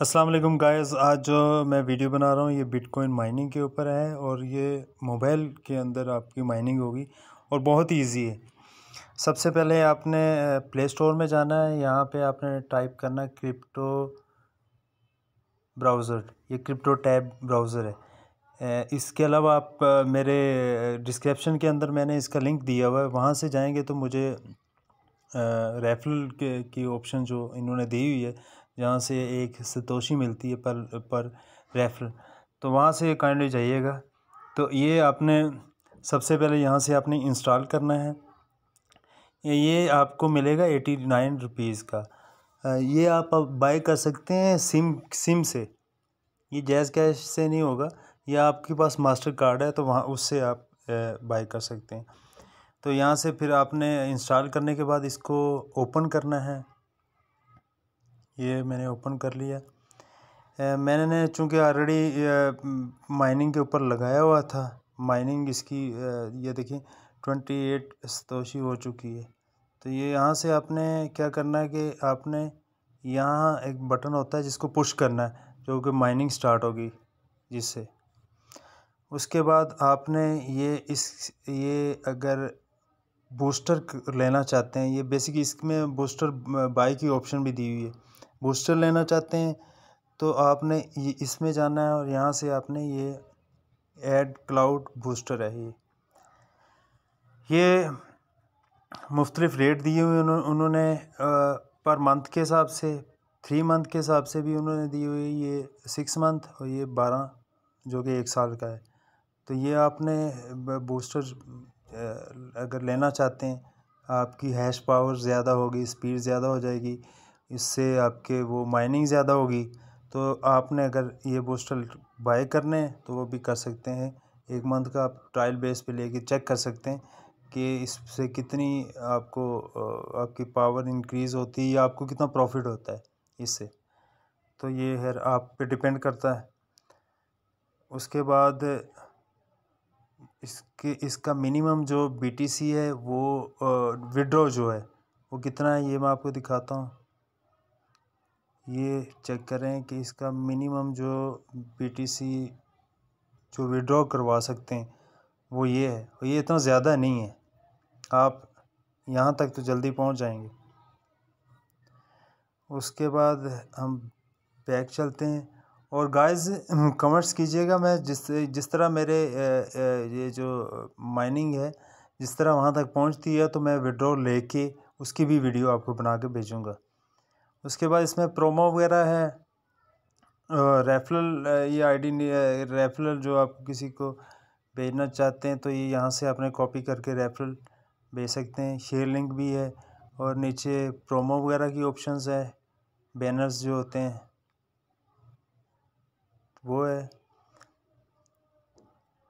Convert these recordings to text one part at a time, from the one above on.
Aslam guys आज जो मैं वीडियो बना रहा हूँ ये बिटकॉइन माइनिंग के ऊपर है और ये मोबाइल के अंदर आपकी माइनिंग होगी और बहुत इजी है सबसे पहले आपने प्ले स्टोर में जाना है यहाँ पे आपने टाइप करना क्रिप्टो ब्राउज़र ये क्रिप्टो टैब ब्राउज़र है इसके अलावा आप मेरे डिस्क्रिप्शन के अंदर मैंने इसका लिंक दिया हुआ है वहाँ से जाएंगे तो मुझे रेफरल के की ऑप्शन जो इन्होंने दी हुई है जहाँ से एक सतोशी मिलती है पर पर रेफर तो वहाँ से काइंडली जाइएगा तो ये आपने सबसे पहले यहाँ से आपने इंस्टॉल करना है ये आपको मिलेगा एटी नाइन रुपीज़ का ये आप बाय कर सकते हैं सिम सिम से ये जैज़ कैश से नहीं होगा ये आपके पास मास्टर कार्ड है तो वहाँ उससे आप बाय कर सकते हैं तो यहाँ से फिर आपने इंस्टॉल करने के बाद इसको ओपन करना है ये मैंने ओपन कर लिया मैंने चूँकि ऑलरेडी माइनिंग के ऊपर लगाया हुआ था माइनिंग इसकी ये देखिए ट्वेंटी एट सतोशी हो चुकी है तो ये यहाँ से आपने क्या करना है कि आपने यहाँ एक बटन होता है जिसको पुश करना है जो कि माइनिंग स्टार्ट होगी जिससे उसके बाद आपने ये इस ये अगर बूस्टर लेना चाहते हैं ये बेसिक इसमें बूस्टर बाई की ऑप्शन भी दी हुई है बूस्टर लेना चाहते हैं तो आपने इसमें जाना है और यहाँ से आपने ये एड क्लाउड बूस्टर है ये ये मुख्तलिफ रेट दिए हुए उन्होंने पर मंथ के हिसाब से थ्री मंथ के हिसाब से भी उन्होंने दी हुई ये सिक्स मंथ और ये बारह जो कि एक साल का है तो ये आपने बूस्टर अगर लेना चाहते हैं आपकी हैश पावर ज़्यादा होगी स्पीड ज़्यादा हो जाएगी इससे आपके वो माइनिंग ज़्यादा होगी तो आपने अगर ये बूस्टर बाय करने हैं तो वो भी कर सकते हैं एक मंथ का आप ट्रायल बेस पे लेके चेक कर सकते हैं कि इससे कितनी आपको आपकी पावर इंक्रीज़ होती है या आपको कितना प्रॉफिट होता है इससे तो ये है आप पे डिपेंड करता है उसके बाद इसके इसका मिनिमम जो बीटीसी है वो विड्रॉ जो है वो कितना है ये मैं आपको दिखाता हूँ ये चेक करें कि इसका मिनिमम जो बीटीसी जो विड्रॉ करवा सकते हैं वो ये है और ये इतना ज़्यादा नहीं है आप यहाँ तक तो जल्दी पहुँच जाएंगे उसके बाद हम बैक चलते हैं और गाइस कमेंट्स कीजिएगा मैं जिस जिस तरह मेरे ये जो माइनिंग है जिस तरह वहाँ तक पहुँचती है तो मैं विड्रॉ लेके उसकी भी वीडियो आपको बना के भेजूँगा उसके बाद इसमें प्रोमो वगैरह है रेफरल ये आईडी रेफरल जो आप किसी को भेजना चाहते हैं तो ये यहाँ से आपने कॉपी करके रेफरल भेज सकते हैं शेयर लिंक भी है और नीचे प्रोमो वगैरह की ऑप्शंस है बैनर्स जो होते हैं वो है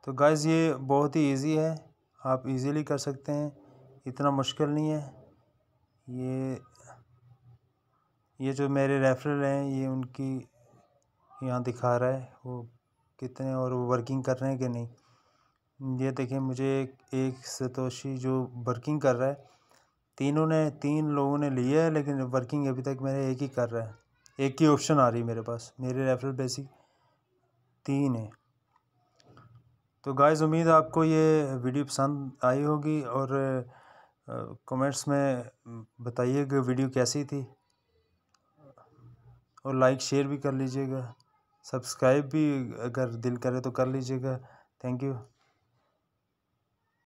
तो गाइज़ ये बहुत ही इजी है आप इजीली कर सकते हैं इतना मुश्किल नहीं है ये ये जो मेरे रेफरल हैं ये उनकी यहाँ दिखा रहा है वो कितने और वो वर्किंग कर रहे हैं कि नहीं ये देखिए मुझे एक एक सतोशी जो वर्किंग कर रहा है तीनों ने तीन लोगों ने लिया है लेकिन वर्किंग अभी तक मेरे एक ही कर रहा है एक ही ऑप्शन आ रही है मेरे पास मेरे रेफरल बेसिक तीन तो है तो गाइस उम्मीद आपको ये वीडियो पसंद आई होगी और कमेंट्स में बताइए कि वीडियो कैसी थी और लाइक शेयर भी कर लीजिएगा सब्सक्राइब भी अगर दिल करे तो कर लीजिएगा थैंक यू